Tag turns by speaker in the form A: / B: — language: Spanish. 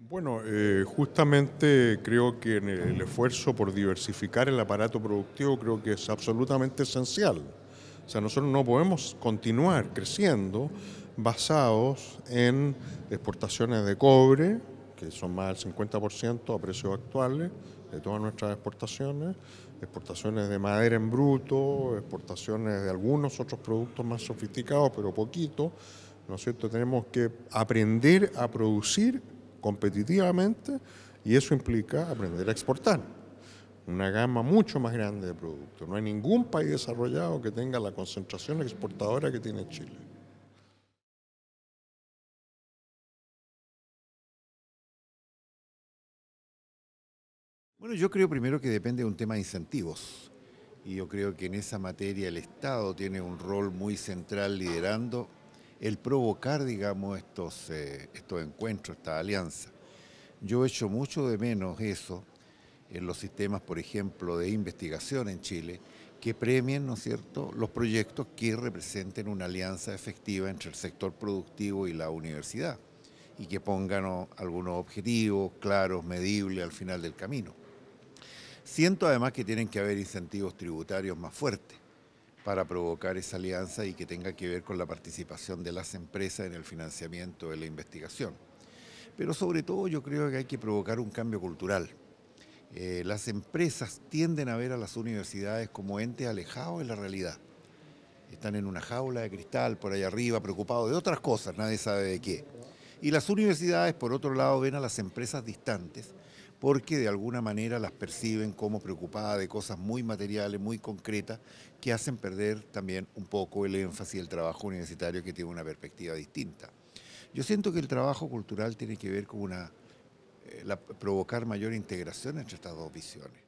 A: Bueno, eh, justamente creo que en el esfuerzo por diversificar el aparato productivo creo que es absolutamente esencial. O sea, nosotros no podemos continuar creciendo basados en exportaciones de cobre, que son más del 50% a precios actuales de todas nuestras exportaciones, exportaciones de madera en bruto, exportaciones de algunos otros productos más sofisticados, pero poquito, ¿no es cierto? Tenemos que aprender a producir competitivamente y eso implica aprender a exportar una gama mucho más grande de productos. No hay ningún país desarrollado que tenga la concentración exportadora que tiene Chile. Bueno, yo creo
B: primero que depende de un tema de incentivos. Y yo creo que en esa materia el Estado tiene un rol muy central liderando el provocar, digamos, estos, eh, estos encuentros, esta alianza. Yo he hecho mucho de menos eso en los sistemas, por ejemplo, de investigación en Chile, que premien, ¿no es cierto?, los proyectos que representen una alianza efectiva entre el sector productivo y la universidad y que pongan algunos objetivos claros, medibles al final del camino. Siento además que tienen que haber incentivos tributarios más fuertes para provocar esa alianza y que tenga que ver con la participación de las empresas en el financiamiento de la investigación. Pero sobre todo yo creo que hay que provocar un cambio cultural. Eh, las empresas tienden a ver a las universidades como entes alejados de la realidad. Están en una jaula de cristal por ahí arriba, preocupados de otras cosas, nadie sabe de qué. Y las universidades, por otro lado, ven a las empresas distantes porque de alguna manera las perciben como preocupadas de cosas muy materiales, muy concretas, que hacen perder también un poco el énfasis del trabajo universitario que tiene una perspectiva distinta. Yo siento que el trabajo cultural tiene que ver con una, eh, provocar mayor integración entre estas dos visiones.